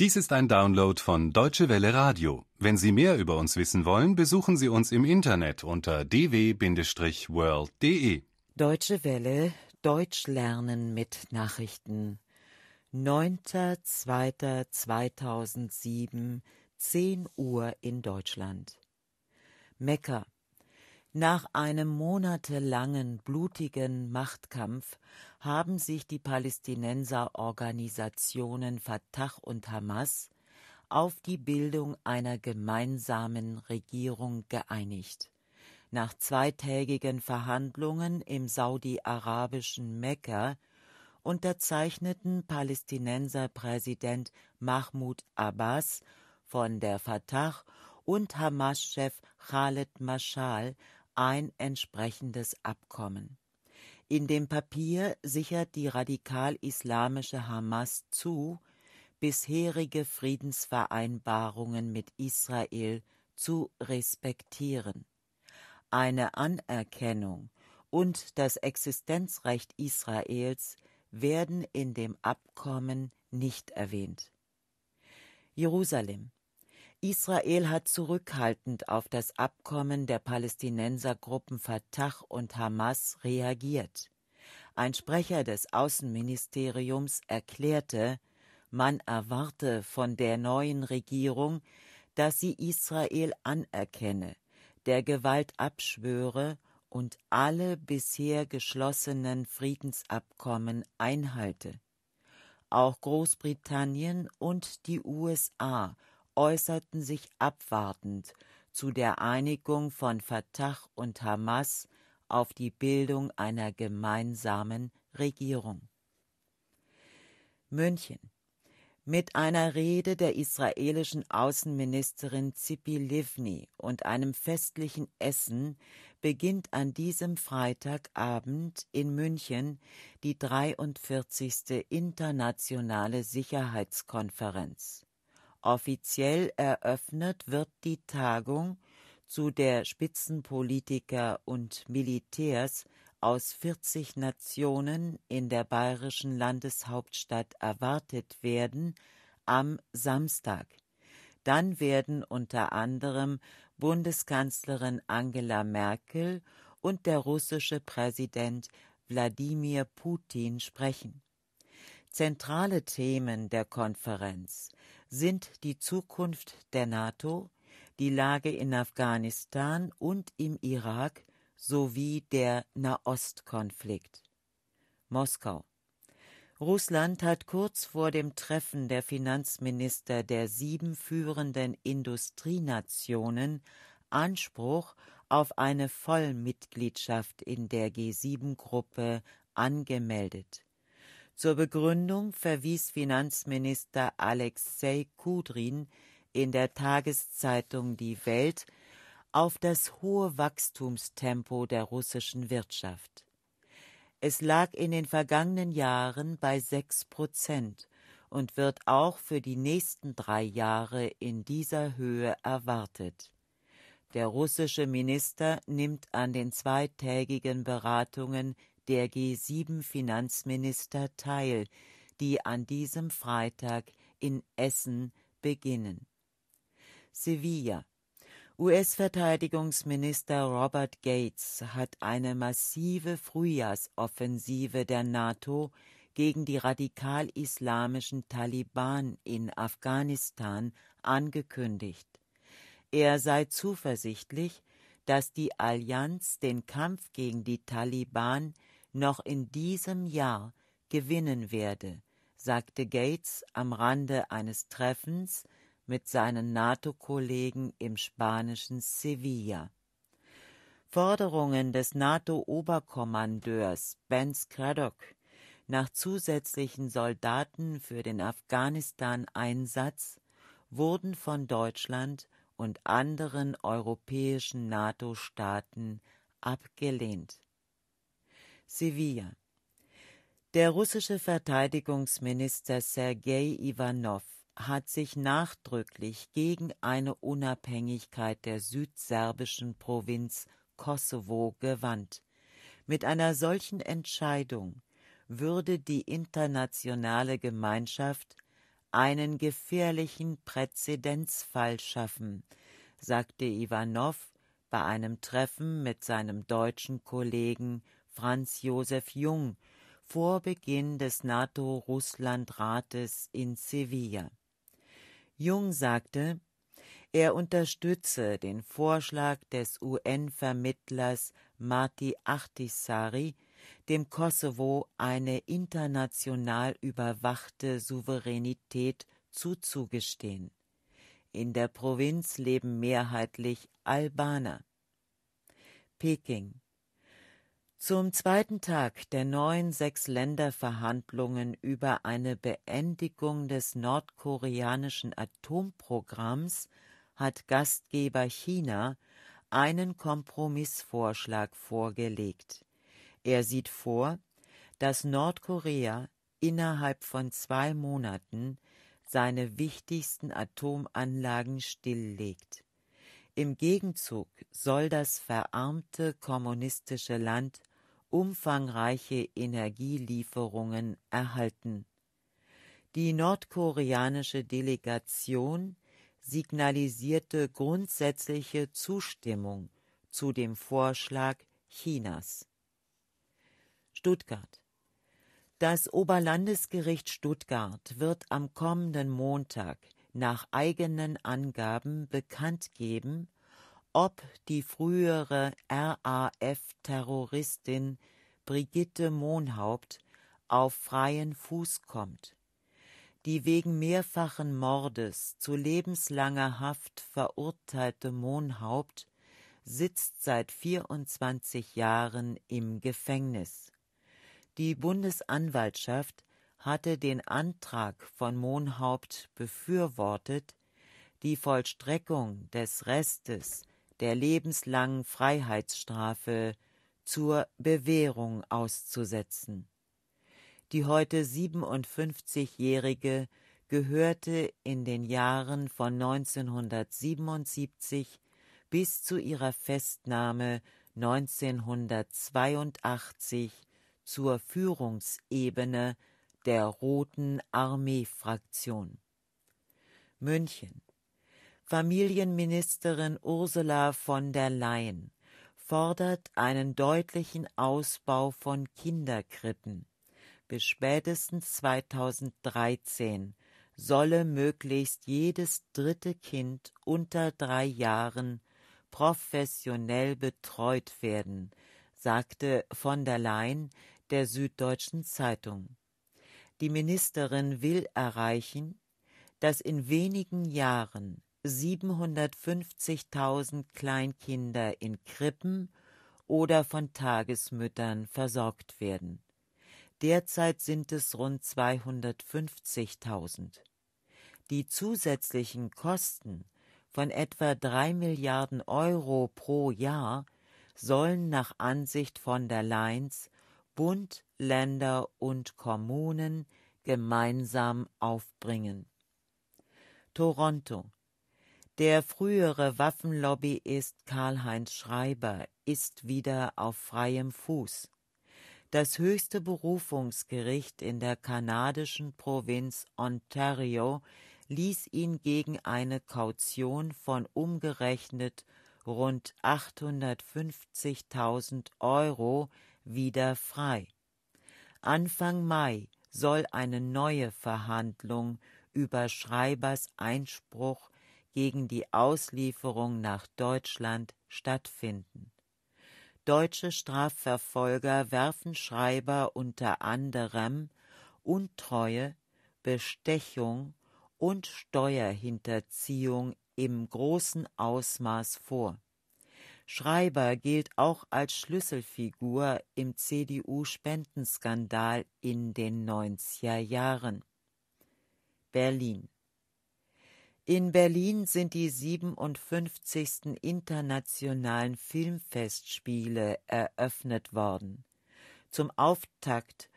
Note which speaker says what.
Speaker 1: Dies ist ein Download von Deutsche Welle Radio. Wenn Sie mehr über uns wissen wollen, besuchen Sie uns im Internet unter dw-world.de. Deutsche Welle, Deutsch lernen mit Nachrichten. 9.2.2007, 10 Uhr in Deutschland. Mekka. Nach einem monatelangen blutigen Machtkampf haben sich die Palästinenserorganisationen Fatah und Hamas auf die Bildung einer gemeinsamen Regierung geeinigt. Nach zweitägigen Verhandlungen im saudi-arabischen Mekka unterzeichneten Palästinenser Präsident Mahmoud Abbas von der Fatah und Hamas-Chef Khaled Mashal ein entsprechendes Abkommen. In dem Papier sichert die radikal-islamische Hamas zu, bisherige Friedensvereinbarungen mit Israel zu respektieren. Eine Anerkennung und das Existenzrecht Israels werden in dem Abkommen nicht erwähnt. Jerusalem Israel hat zurückhaltend auf das Abkommen der Palästinensergruppen Fatah und Hamas reagiert. Ein Sprecher des Außenministeriums erklärte, man erwarte von der neuen Regierung, dass sie Israel anerkenne, der Gewalt abschwöre und alle bisher geschlossenen Friedensabkommen einhalte. Auch Großbritannien und die USA äußerten sich abwartend zu der Einigung von Fatah und Hamas auf die Bildung einer gemeinsamen Regierung. München. Mit einer Rede der israelischen Außenministerin Zippi Livni und einem festlichen Essen beginnt an diesem Freitagabend in München die 43. Internationale Sicherheitskonferenz. Offiziell eröffnet wird die Tagung, zu der Spitzenpolitiker und Militärs aus 40 Nationen in der bayerischen Landeshauptstadt erwartet werden, am Samstag. Dann werden unter anderem Bundeskanzlerin Angela Merkel und der russische Präsident Wladimir Putin sprechen Zentrale Themen der Konferenz sind die Zukunft der NATO, die Lage in Afghanistan und im Irak sowie der Nahostkonflikt. Moskau Russland hat kurz vor dem Treffen der Finanzminister der sieben führenden Industrienationen Anspruch auf eine Vollmitgliedschaft in der G7-Gruppe angemeldet. Zur Begründung verwies Finanzminister Alexei Kudrin in der Tageszeitung Die Welt auf das hohe Wachstumstempo der russischen Wirtschaft. Es lag in den vergangenen Jahren bei sechs Prozent und wird auch für die nächsten drei Jahre in dieser Höhe erwartet. Der russische Minister nimmt an den zweitägigen Beratungen der G7-Finanzminister teil, die an diesem Freitag in Essen beginnen. Sevilla US-Verteidigungsminister Robert Gates hat eine massive Frühjahrsoffensive der NATO gegen die radikal-islamischen Taliban in Afghanistan angekündigt. Er sei zuversichtlich, dass die Allianz den Kampf gegen die Taliban noch in diesem Jahr gewinnen werde, sagte Gates am Rande eines Treffens mit seinen NATO-Kollegen im spanischen Sevilla. Forderungen des NATO-Oberkommandeurs Ben Scraddock nach zusätzlichen Soldaten für den Afghanistan-Einsatz wurden von Deutschland und anderen europäischen NATO-Staaten abgelehnt. Sevilla. Der russische Verteidigungsminister Sergei Iwanow hat sich nachdrücklich gegen eine Unabhängigkeit der südserbischen Provinz Kosovo gewandt. Mit einer solchen Entscheidung würde die internationale Gemeinschaft einen gefährlichen Präzedenzfall schaffen, sagte Iwanow bei einem Treffen mit seinem deutschen Kollegen Franz Josef Jung vor Beginn des NATO-Russland-Rates in Sevilla. Jung sagte, er unterstütze den Vorschlag des UN-Vermittlers Marti Ahtisaari, dem Kosovo eine international überwachte Souveränität zuzugestehen. In der Provinz leben mehrheitlich Albaner. Peking zum zweiten Tag der neuen Sechs-Länder-Verhandlungen über eine Beendigung des nordkoreanischen Atomprogramms hat Gastgeber China einen Kompromissvorschlag vorgelegt. Er sieht vor, dass Nordkorea innerhalb von zwei Monaten seine wichtigsten Atomanlagen stilllegt. Im Gegenzug soll das verarmte kommunistische Land umfangreiche Energielieferungen erhalten. Die nordkoreanische Delegation signalisierte grundsätzliche Zustimmung zu dem Vorschlag Chinas. Stuttgart Das Oberlandesgericht Stuttgart wird am kommenden Montag nach eigenen Angaben bekannt geben, ob die frühere RAF-Terroristin Brigitte Mohnhaupt auf freien Fuß kommt, die wegen mehrfachen Mordes zu lebenslanger Haft verurteilte Mohnhaupt sitzt seit 24 Jahren im Gefängnis. Die Bundesanwaltschaft hatte den Antrag von Mohnhaupt befürwortet, die Vollstreckung des Restes der lebenslangen Freiheitsstrafe zur Bewährung auszusetzen. Die heute 57-Jährige gehörte in den Jahren von 1977 bis zu ihrer Festnahme 1982 zur Führungsebene der Roten Armeefraktion. München Familienministerin Ursula von der Leyen fordert einen deutlichen Ausbau von Kinderkrippen. Bis spätestens 2013 solle möglichst jedes dritte Kind unter drei Jahren professionell betreut werden, sagte von der Leyen der Süddeutschen Zeitung. Die Ministerin will erreichen, dass in wenigen Jahren 750.000 Kleinkinder in Krippen oder von Tagesmüttern versorgt werden. Derzeit sind es rund 250.000. Die zusätzlichen Kosten von etwa 3 Milliarden Euro pro Jahr sollen nach Ansicht von der Leyen's Bund, Länder und Kommunen gemeinsam aufbringen. Toronto der frühere Waffenlobbyist Karl-Heinz Schreiber ist wieder auf freiem Fuß. Das höchste Berufungsgericht in der kanadischen Provinz Ontario ließ ihn gegen eine Kaution von umgerechnet rund 850.000 Euro wieder frei. Anfang Mai soll eine neue Verhandlung über Schreibers Einspruch gegen die Auslieferung nach Deutschland stattfinden. Deutsche Strafverfolger werfen Schreiber unter anderem Untreue, Bestechung und Steuerhinterziehung im großen Ausmaß vor. Schreiber gilt auch als Schlüsselfigur im CDU-Spendenskandal in den 90er Jahren. Berlin in Berlin sind die 57. Internationalen Filmfestspiele eröffnet worden. Zum Auftakt